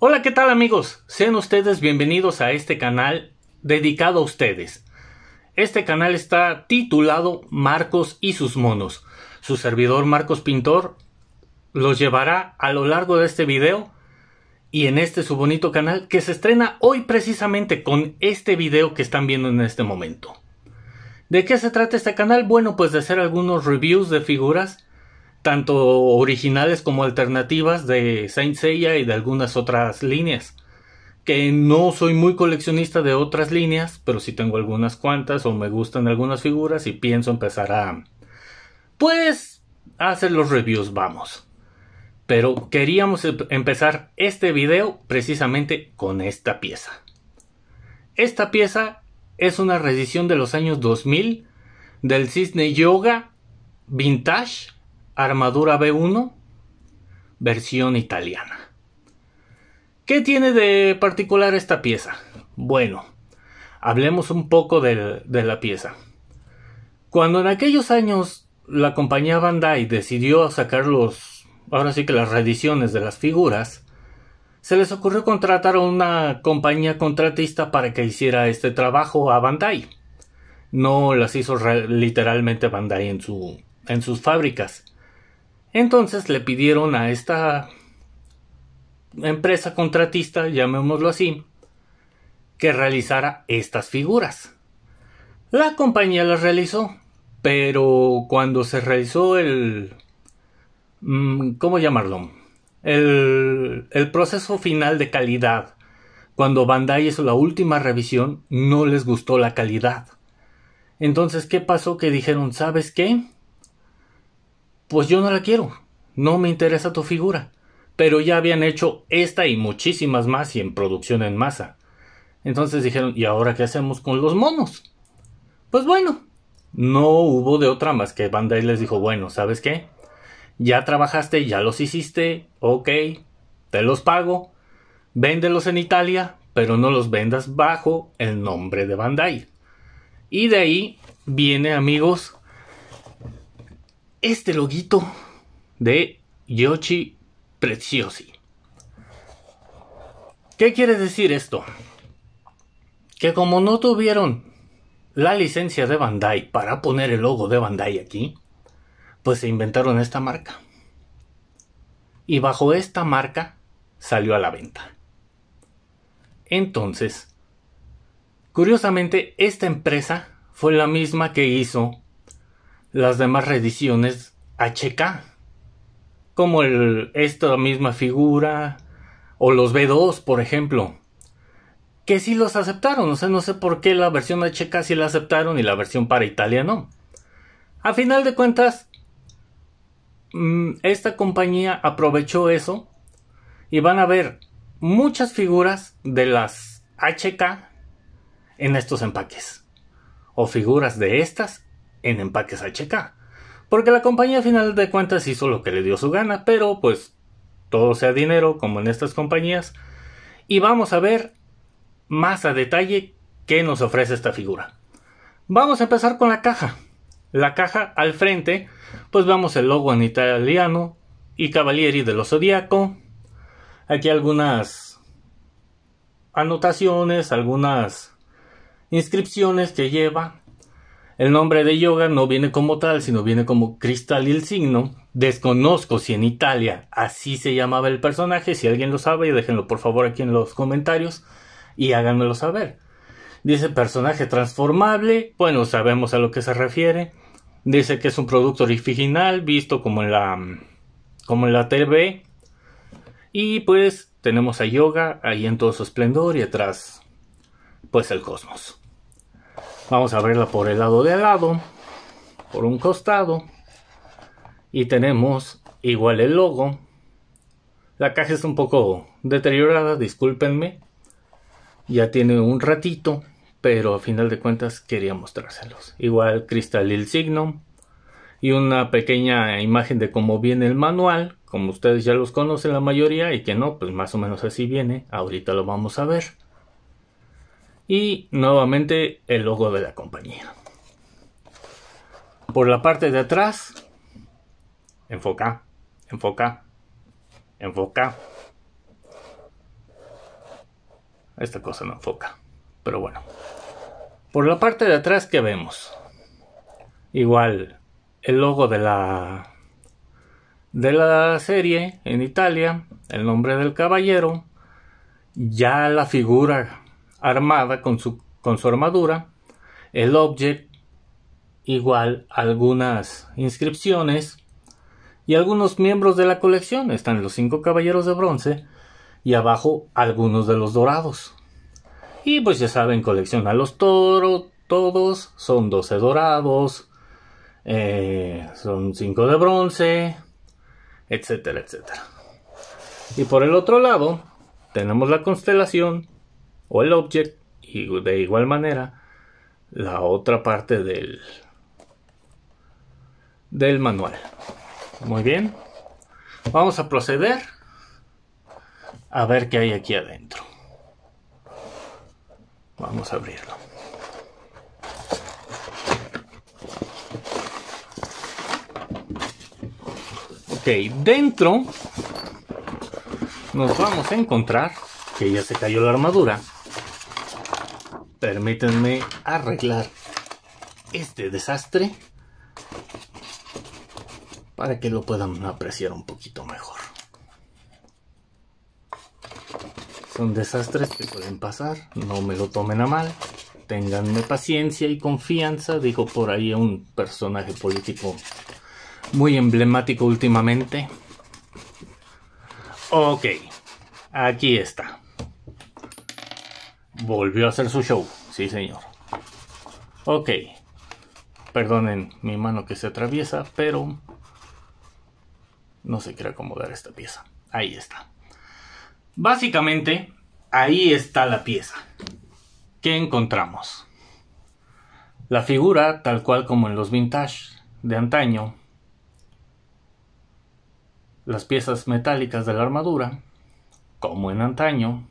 Hola, ¿qué tal amigos? Sean ustedes bienvenidos a este canal dedicado a ustedes. Este canal está titulado Marcos y sus monos. Su servidor Marcos Pintor los llevará a lo largo de este video y en este su bonito canal que se estrena hoy precisamente con este video que están viendo en este momento. ¿De qué se trata este canal? Bueno, pues de hacer algunos reviews de figuras tanto originales como alternativas de Saint Seiya y de algunas otras líneas. Que no soy muy coleccionista de otras líneas, pero sí tengo algunas cuantas o me gustan algunas figuras y pienso empezar a... Pues... A hacer los reviews, vamos. Pero queríamos em-, empezar este video precisamente con esta pieza. Esta pieza es una reedición de los años 2000 del Cisne Yoga Vintage Armadura B1, versión italiana. ¿Qué tiene de particular esta pieza? Bueno, hablemos un poco de, la pieza. Cuando en aquellos años la compañía Bandai decidió sacar los, ahora sí que las reediciones de las figuras, se les ocurrió contratar a una compañía contratista para que hiciera este trabajo a Bandai. No las hizo literalmente Bandai en sus fábricas, entonces le pidieron a esta empresa contratista, llamémoslo así, que realizara estas figuras. La compañía las realizó, pero cuando se realizó el... Mm, ¿Cómo llamarlo? El, el proceso final de calidad, cuando Bandai hizo la última revisión, no les gustó la calidad. Entonces, ¿qué pasó? Que dijeron, ¿sabes qué? pues yo no la quiero, no me interesa tu figura. Pero ya habían hecho esta y muchísimas más y en producción en masa. Entonces dijeron, ¿y ahora qué hacemos con los monos? Pues bueno, no hubo de otra más que Bandai les dijo, bueno, ¿sabes qué? Ya trabajaste, ya los hiciste, ok, te los pago, véndelos en Italia, pero no los vendas bajo el nombre de Bandai. Y de ahí viene, amigos, este loguito de Yoshi Preciosi. ¿Qué quiere decir esto? Que como no tuvieron la licencia de Bandai para poner el logo de Bandai aquí, pues se inventaron esta marca. Y bajo esta marca salió a la venta. Entonces, curiosamente, esta empresa fue la misma que hizo las demás reediciones HK, como esta misma figura o los B2, por ejemplo, que sí los aceptaron, o sea, no sé por qué la versión HK sí la aceptaron y la versión para Italia no. A final de cuentas, mm, esta compañía aprovechó eso y van a ver muchas figuras de las HK en estos empaques o figuras de estas en empaques HK. Porque la compañía al final de cuentas hizo lo que le dio su gana, pero pues todo sea dinero como en estas compañías. Y vamos a ver más a detalle qué nos ofrece esta figura. Vamos a empezar con la caja. La caja al frente, pues vemos el logo en italiano y Cavalieri de los Zodíaco. Aquí algunas anotaciones, algunas inscripciones que lleva el nombre de yoga no viene como tal, sino viene como cristal y el signo. Desconozco si en Italia así se llamaba el personaje. Si alguien lo sabe, déjenlo por favor aquí en los comentarios y háganmelo saber. Dice personaje transformable. Bueno, sabemos a lo que se refiere. Dice que es un producto original visto como en la, como en la TV. Y pues tenemos a Yoga ahí en todo su esplendor y atrás pues el cosmos. Vamos a verla por el lado de al lado, por un costado. Y tenemos igual el logo. La caja es un poco deteriorada, discúlpenme. Ya tiene un ratito, pero a final de cuentas quería mostrárselos. Igual cristal y el signo. Y una pequeña imagen de cómo viene el manual, como ustedes ya los conocen la mayoría y que no, pues más o menos así viene. Ahorita lo vamos a ver y nuevamente el logo de la compañía. Por la parte de atrás, enfoca, enfoca, enfoca. Esta cosa no enfoca, pero bueno. Por la parte de atrás que vemos, igual el logo de la de la serie en Italia, el nombre del caballero, ya la figura armada con su, con armadura, el object igual algunas inscripciones y algunos miembros de la colección. Están los cinco caballeros de bronce y abajo algunos de los dorados. Y pues ya saben, colecciona los toros, todos, son 12 dorados, eh, son 5 de bronce, etcétera, etcétera. Y por el otro lado, tenemos la constelación o el object y de igual manera la otra parte del del manual muy bien vamos a proceder a ver qué hay aquí adentro vamos a abrirlo ok dentro nos vamos a encontrar que ya se cayó la armadura Permítanme arreglar este desastre para que lo puedan apreciar un poquito mejor. Son desastres que pueden pasar, no me lo tomen a mal. Ténganme paciencia y confianza, dijo por ahí un personaje político muy emblemático últimamente. Ok, aquí está volvió a hacer su show. Sí, señor. Ok. Perdonen mi mano que se atraviesa, pero no se quiere acomodar esta pieza. Ahí está. Básicamente, ahí está la pieza. ¿Qué encontramos? La figura, tal cual como en los vintage de antaño, las piezas metálicas de la armadura, como en antaño,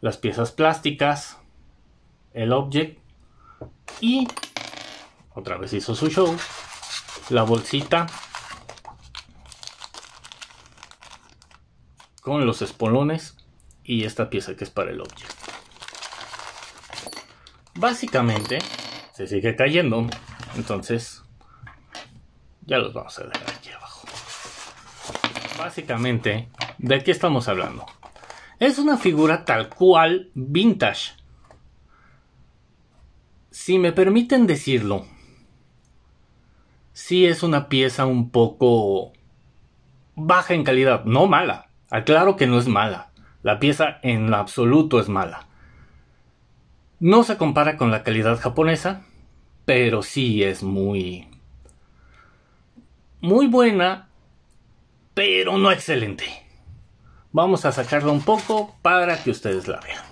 las piezas plásticas, el object y otra vez hizo su show, la bolsita con los espolones y esta pieza que es para el object. Básicamente se sigue cayendo, entonces ya los vamos a dejar aquí abajo. Básicamente, ¿de qué estamos hablando? Es una figura tal cual vintage. Si me permiten decirlo, sí es una pieza un poco baja en calidad, no mala. Aclaro que no es mala. La pieza en absoluto es mala. No se compara con la calidad japonesa, pero sí es muy... muy buena, pero no excelente. Vamos a sacarla un poco para que ustedes la vean.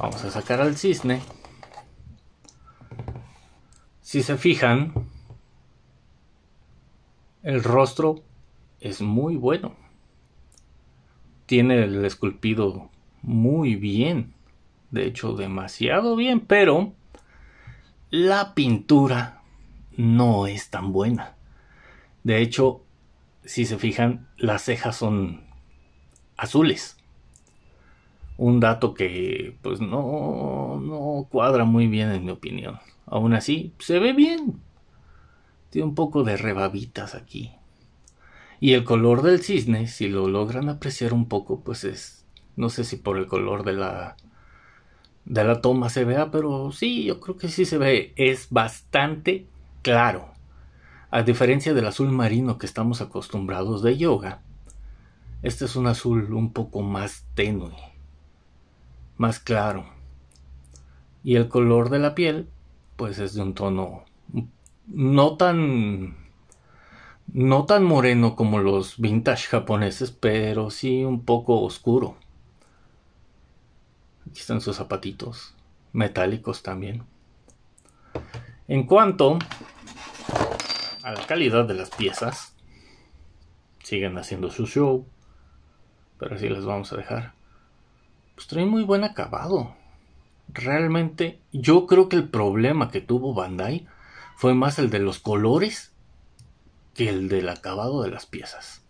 Vamos a sacar al cisne. Si se fijan, el rostro es muy bueno. Tiene el esculpido muy bien. De hecho, demasiado bien, pero la pintura no es tan buena. De hecho, si se fijan, las cejas son azules. Un dato que pues no, no cuadra muy bien en mi opinión. Aún así, se ve bien. Tiene un poco de rebabitas aquí. Y el color del cisne, si lo logran apreciar un poco, pues es... No sé si por el color de la... De la toma se vea, pero sí, yo creo que sí se ve. Es bastante claro. A diferencia del azul marino que estamos acostumbrados de yoga, este es un azul un poco más tenue, más claro. Y el color de la piel, pues es de un tono no tan no tan moreno como los vintage japoneses, pero sí un poco oscuro. Aquí están sus zapatitos metálicos también. En cuanto a la calidad de las piezas, siguen haciendo su show, pero así las vamos a dejar. Pues trae muy buen acabado. Realmente yo creo que el problema que tuvo Bandai fue más el de los colores que el del acabado de las piezas.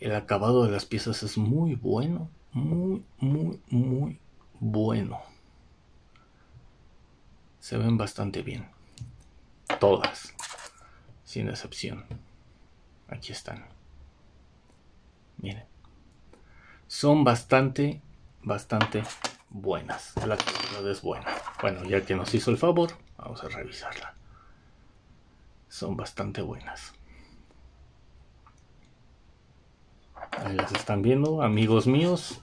El acabado de las piezas es muy bueno, muy, muy, muy bueno. Se ven bastante bien. Todas, sin excepción. Aquí están. Miren son bastante, bastante buenas. La calidad es buena. Bueno, ya que nos hizo el favor, vamos a revisarla. Son bastante buenas. Ahí las están viendo, amigos míos.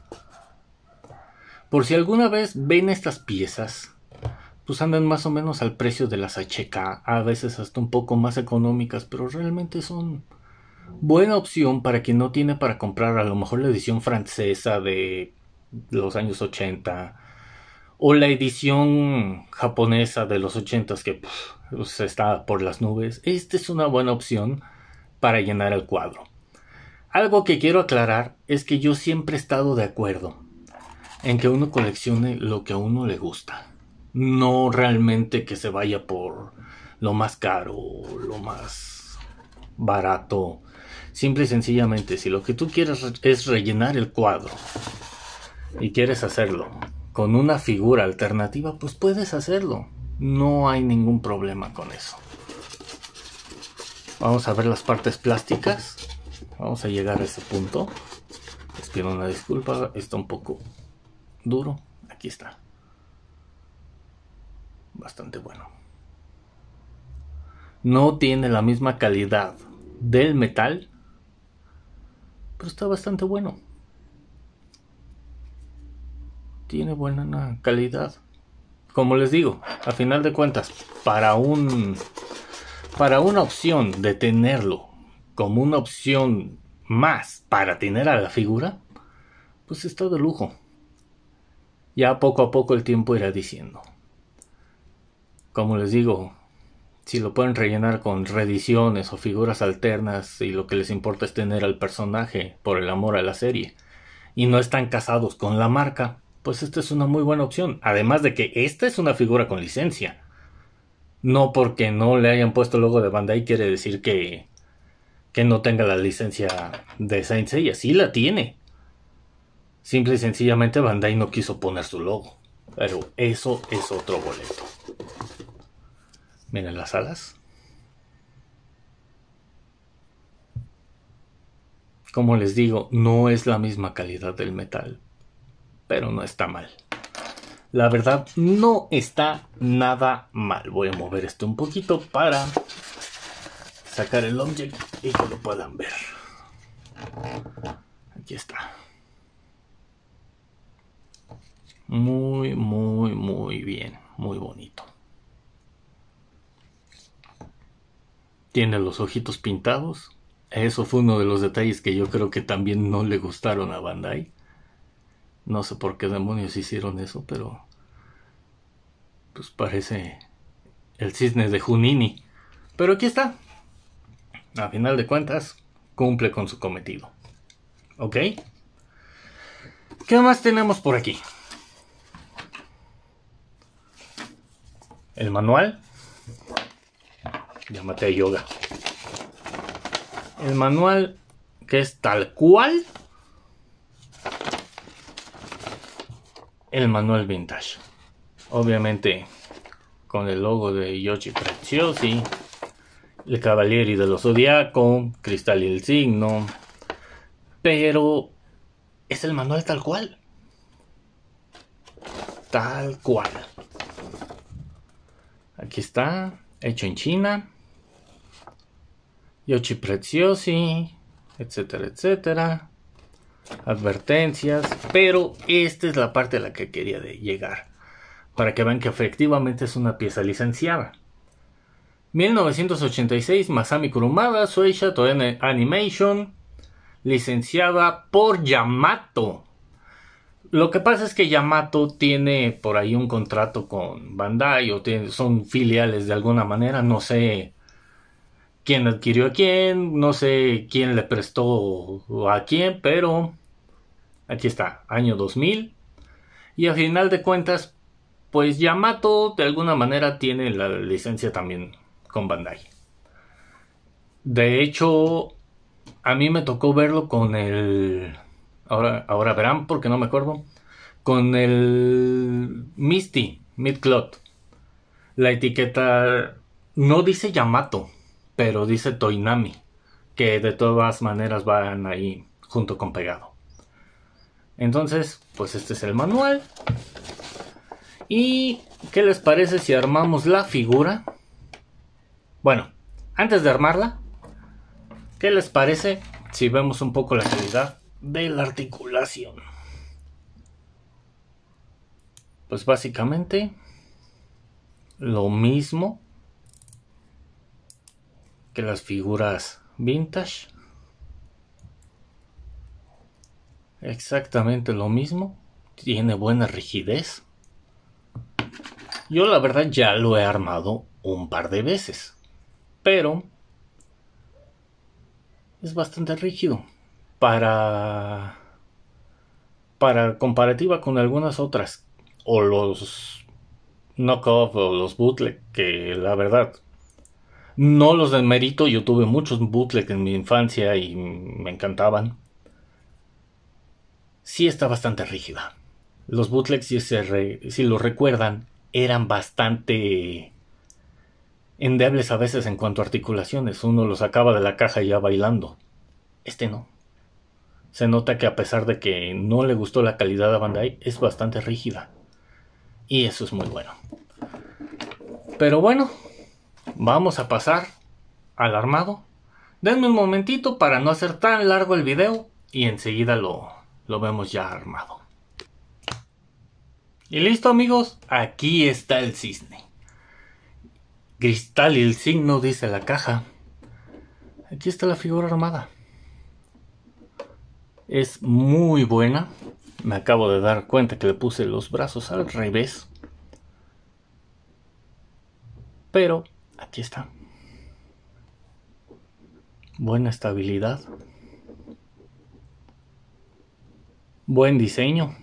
Por si alguna vez ven estas piezas, pues andan más o menos al precio de las HK, a veces hasta un poco más económicas, pero realmente son buena opción para quien no tiene para comprar a lo mejor la edición francesa de los años 80 o la edición japonesa de los 80 que pues, está por las nubes. Esta es una buena opción para llenar el cuadro. Algo que quiero aclarar es que yo siempre he estado de acuerdo en que uno coleccione lo que a uno le gusta. No realmente que se vaya por lo más caro, lo más barato Simple y sencillamente, si lo que tú quieres es rellenar el cuadro y quieres hacerlo con una figura alternativa, pues puedes hacerlo. No hay ningún problema con eso. Vamos a ver las partes plásticas. Vamos a llegar a ese punto. Les pido una disculpa, está un poco duro. Aquí está. Bastante bueno. No tiene la misma calidad del metal pero está bastante bueno. Tiene buena calidad. Como les digo, a final de cuentas, para un para una opción de tenerlo como una opción más para tener a la figura, pues está de lujo. Ya poco a poco el tiempo irá diciendo. Como les digo, si lo pueden rellenar con reediciones o figuras alternas y lo que les importa es tener al personaje por el amor a la serie y no están casados con la marca, pues esta es una muy buena opción. Además de que esta es una figura con licencia. No porque no le hayan puesto el logo de Bandai quiere decir que, no tenga la licencia de Saint Seiya. Sí la tiene. Simple y sencillamente Bandai no quiso poner su logo. Pero eso es otro boleto. Miren las alas. Como les digo, no es la misma calidad del metal, pero no está mal. La verdad, no está nada mal. Voy a mover esto un poquito para sacar el objeto y que lo puedan ver. Aquí está. Muy, muy, muy bien. Muy bonito. tiene los ojitos pintados. Eso fue uno de los detalles que yo creo que también no le gustaron a Bandai. No sé por qué demonios hicieron eso, pero pues parece el cisne de Junini. Pero aquí está. A final de cuentas, cumple con su cometido. ¿Ok? ¿Qué más tenemos por aquí? El manual llámate a yoga. El manual que es tal cual el manual vintage. Obviamente con el logo de Yoshi y... el y de los Zodiaco, Cristal y el Signo. Pero es el manual tal cual. Tal cual. Aquí está, hecho en China y Preciosi, etcétera, etcétera. Advertencias, pero esta es la parte a la que quería llegar, para que vean que efectivamente es una pieza licenciada. 1986, Masami Kurumada, Sueisha Toei Animation, licenciada por Yamato. Lo que pasa es que Yamato tiene por ahí un contrato con Bandai o son filiales de alguna manera, no sé quién adquirió a quién, no sé quién le prestó a quién, pero aquí está, año 2000. Y al final de cuentas, pues Yamato de alguna manera tiene la licencia también con Bandai. De hecho, a mí me tocó verlo con el... Ahora, ahora verán porque no me acuerdo. Con el Misty, Midcloth. La etiqueta no dice Yamato pero dice Toinami, que de todas maneras van ahí junto con pegado. Entonces, pues este es el manual. ¿Y qué les parece si armamos la figura? Bueno, antes de armarla, ¿qué les parece si vemos un poco la calidad de la articulación? Pues básicamente lo mismo las figuras vintage. Exactamente lo mismo. Tiene buena rigidez. Yo la verdad ya lo he armado un par de veces. Pero es bastante rígido. Para, para comparativa con algunas otras. O los knockoff o los bootleg. Que la verdad no los desmerito, yo tuve muchos bootlegs en mi infancia y me encantaban. Sí está bastante rígida. Los bootlegs, si, lo recuerdan, eran bastante endebles a veces en cuanto a articulaciones. Uno los sacaba de la caja ya bailando. Este no. Se nota que a pesar de que no le gustó la calidad de Bandai, es bastante rígida. Y eso es muy bueno. Pero bueno, vamos a pasar al armado. Denme un momentito para no hacer tan largo el video y enseguida lo, lo vemos ya armado. Y listo amigos, aquí está el cisne. Cristal y el signo dice la caja. Aquí está la figura armada. Es muy buena. Me acabo de dar cuenta que le puse los brazos al revés. Pero Aquí está. Buena estabilidad. Buen diseño.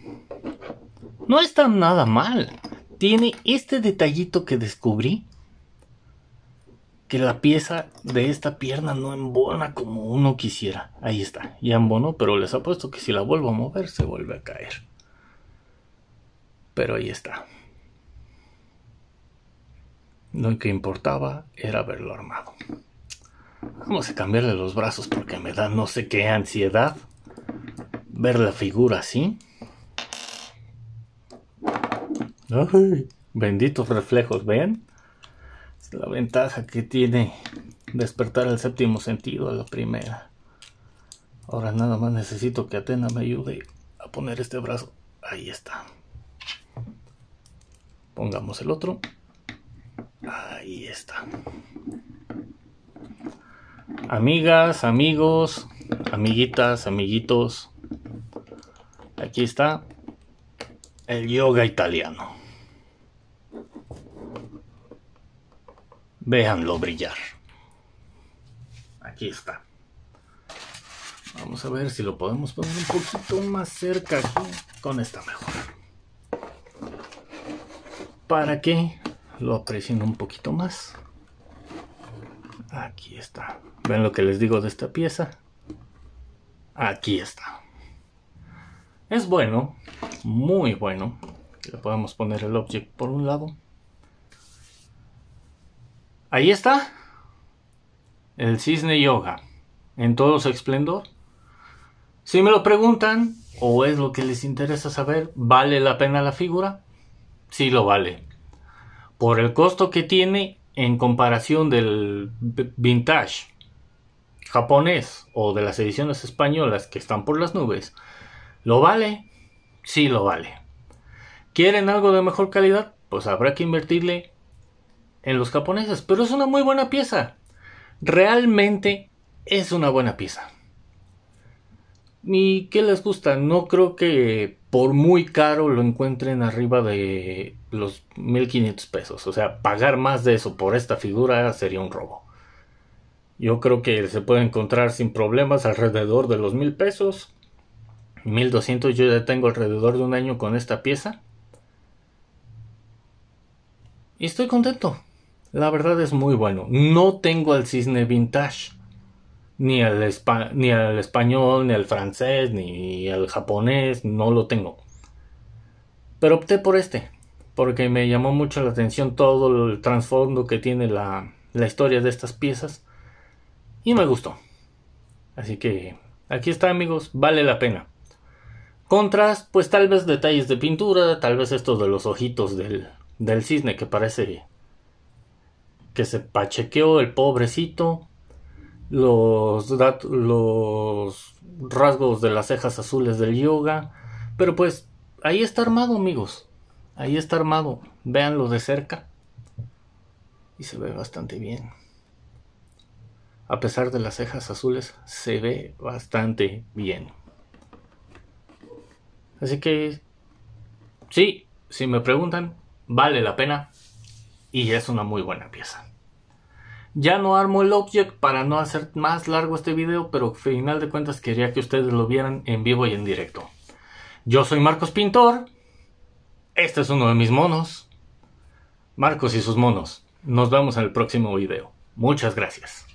No está nada mal. Tiene este detallito que descubrí. Que la pieza de esta pierna no embona como uno quisiera. Ahí está. Ya embonó, pero les apuesto que si la vuelvo a mover se vuelve a caer. Pero ahí está. Lo que importaba era verlo armado. Vamos a cambiarle los brazos porque me da no sé qué ansiedad ver la figura así. benditos reflejos, ¿ven? Es la ventaja que tiene despertar el séptimo sentido a la primera. Ahora nada más necesito que Atena me ayude a poner este brazo. Ahí está. Pongamos el otro. Ahí está. Amigas, amigos, amiguitas, amiguitos. Aquí está el yoga italiano. Véanlo brillar. Aquí está. Vamos a ver si lo podemos poner un poquito más cerca aquí con esta mejor. Para que lo aprecio un poquito más. Aquí está. ¿Ven lo que les digo de esta pieza? Aquí está. Es bueno, muy bueno. Le podemos poner el object por un lado. Ahí está. El cisne yoga. En todo su esplendor. Si me lo preguntan, o es lo que les interesa saber, ¿vale la pena la figura? Sí lo vale por el costo que tiene en comparación del vintage japonés o de las ediciones españolas que están por las nubes, ¿lo vale? Sí lo vale. ¿Quieren algo de mejor calidad? Pues habrá que invertirle en los japoneses, pero es una muy buena pieza. Realmente es una buena pieza. ¿Y qué les gusta? No creo que por muy caro lo encuentren arriba de los 1500 pesos. O sea, pagar más de eso por esta figura sería un robo. Yo creo que se puede encontrar sin problemas alrededor de los 1000 pesos. 1200 yo ya tengo alrededor de un año con esta pieza. Y estoy contento. La verdad es muy bueno. No tengo al cisne vintage ni al, ni español, ni al francés, ni al japonés, no lo tengo. Pero opté por este, porque me llamó mucho la atención todo el trasfondo que tiene la, la historia de estas piezas y me gustó. Así que aquí está amigos, vale la pena. Contras, pues tal vez detalles de pintura, tal vez estos de los ojitos del, del cisne que parece que se pachequeó el pobrecito los, rasgos de las cejas azules del yoga. Pero pues ahí está armado, amigos. Ahí está armado. Véanlo de cerca. Y se ve bastante bien. A pesar de las cejas azules, se ve bastante bien. Así que, sí, si me preguntan, vale la pena. Y es una muy buena pieza. Ya no armo el object para no hacer más largo este video, pero final de cuentas quería que ustedes lo vieran en vivo y en directo. Yo soy Marcos Pintor. Este es uno de mis monos. Marcos y sus monos. Nos vemos en el próximo video. Muchas gracias.